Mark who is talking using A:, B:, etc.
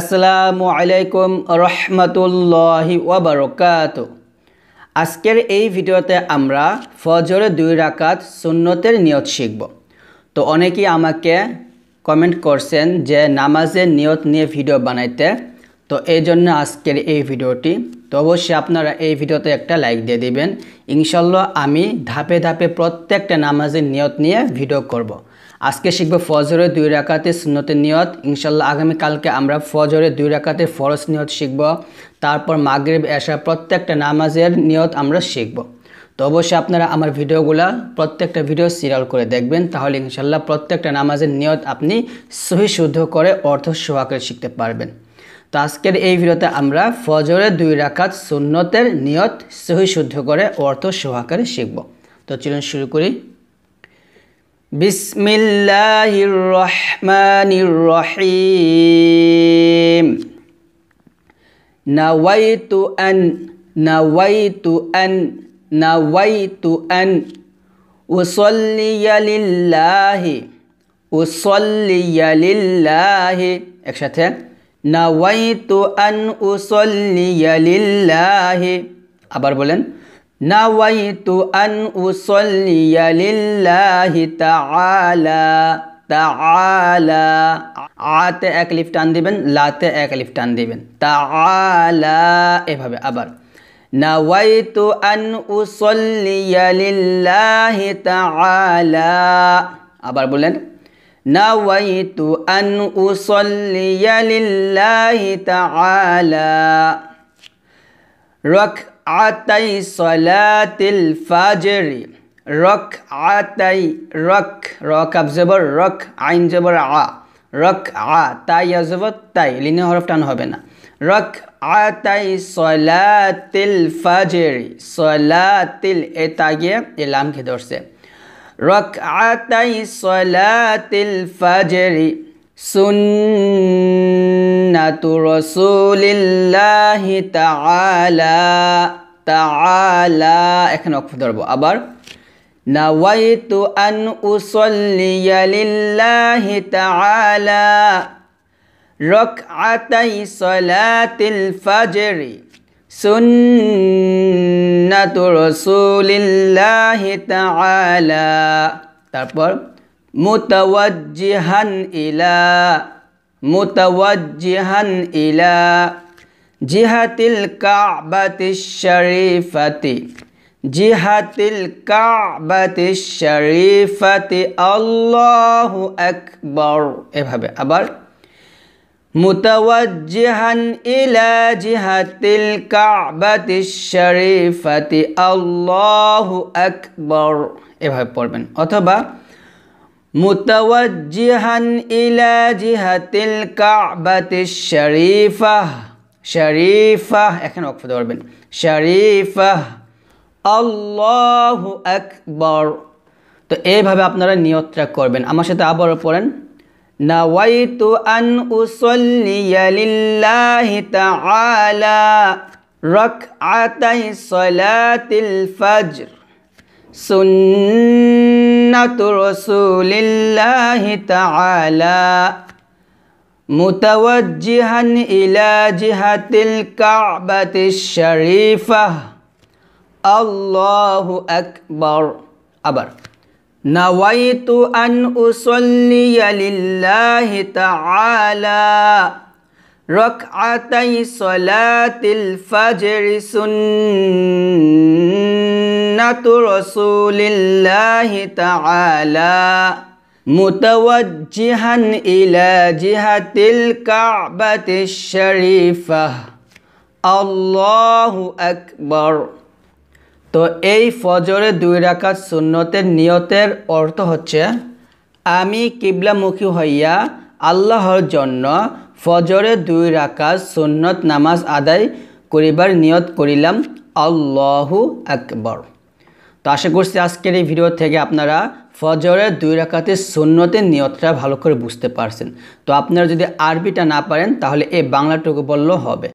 A: আসসালামু আলাইকুম রহমতুল্লাহি ওবরকাত আজকের এই ভিডিওতে আমরা ফজরে দুই রাকাত সুন্নতের নিয়ত শিখব তো অনেকেই আমাকে কমেন্ট করছেন যে নামাজের নিয়ত নিয়ে ভিডিও বানাইতে তো এই জন্য আজকের এই ভিডিওটি তো অবশ্যই আপনারা এই ভিডিওতে একটা লাইক দিয়ে দিবেন ইনশাল্লাহ আমি ধাপে ধাপে প্রত্যেকটা নামাজের নিয়ত নিয়ে ভিডিও করব। আজকে শিখবো ফজরে দুই রাকাতে সুন্নতের নিয়ত ইনশাল্লাহ আগামীকালকে আমরা ফজরে দুই রাকাতে ফরজ নিয়ত শিখব তারপর মাগরীব এসা প্রত্যেকটা নামাজের নিয়ত আমরা শিখব তো অবশ্যই আপনারা আমার ভিডিওগুলো প্রত্যেকটা ভিডিও সিরিয়াল করে দেখবেন তাহলে ইনশাল্লাহ প্রত্যেকটা নামাজের নিয়ত আপনি সহি শুদ্ধ করে অর্থ সোহাকে শিখতে পারবেন তো আজকের এই ভিডিওতে আমরা ফজরে দুই রাখাত সুন্নতের নিয়ত সহি শুদ্ধ করে অর্থ সোহাকারে শিখব তো চলুন শুরু করি بسم الله الرحمن الرحيم نويت أن نويت أن نويت أن أصلي لله أصلي لله একসাথে نويت أن أصلي لله আবার বলেন نويت أن أصلي لله تعالى تعالى আতে এক লিফ টান দিবেন লাতে এক লিফ টান দিবেন এভাবে আবার نويت أن أصلي لله تعالى আবার বলেন نويت أن أصلي لله تعالى ركعة আতাই সলাতিল ফাজরি রক আতাই রক রক আফজেবর রক আইন জবর আ রক আ তাই আজবর তাই লিনে হরফ টান হবে না রক আতাই সলাতিল ফাজরি সলাতিল এ তাগিয়ে এ লাম খেয়ে ধরছে রক আতাই সলাতিল ফাজরি সুন سنة رسول الله تعالى تعالى এখানে وقف ধরবো আবার نويت أن أصلي لله تعالى ركعتي صلاة الفجر سنة رسول الله تعالى متوجها إلى মুতাওয়াজ্জিহান ইলা জিহাতিল কাবাতি শরীফাতি জিহাতিল কাবাতি শরীফাতি আল্লাহু আকবার এভাবে আবার মুতাওয়াজ্জিহান ইলা জিহাতিল কাবাতি শরীফাতি আল্লাহু আকবার এভাবে পড়বেন অথবা متوجها ইলা জিহাতিল কাবাতিস শরীফাহ শরীফাহ এখন ওয়াকফ ধরবেন শরীফা আল্লাহু আকবার তো এইভাবে আপনারা নিয়তটা করবেন আমার সাথে আবার পড়েন নাওয়াইতু আন উসাল্লিয়া লিল্লাহি তাআলা রাকআতাই সালাতিল ফজর سنة رسول الله تعالى متوجها إلى جهة الكعبة الشريفة الله أكبر أبر نويت أن أصلي لله تعالى ركعتي صلاة الفجر سنة সুন্নাতু রসুলিল্লাহি তালা মুতাওয়াজ্জিহান ইলা জিহাতিল কাবাতিশ শরীফা আল্লাহু আকবার তো এই ফজরে দুই রাকাত সুন্নতের নিয়তের অর্থ হচ্ছে আমি কিবলামুখী হইয়া আল্লাহর জন্য ফজরে দুই রাকাত সুন্নত নামাজ আদায় করিবার নিয়ত করিলাম আল্লাহু আকবর তো আশা করছি আজকের এই ভিডিও থেকে আপনারা ফজরের দুই রাখাতে সুন্নতের নিয়তটা ভালো করে বুঝতে পারছেন তো আপনারা যদি আরবিটা না পারেন তাহলে এই বাংলাটুকু বললেও হবে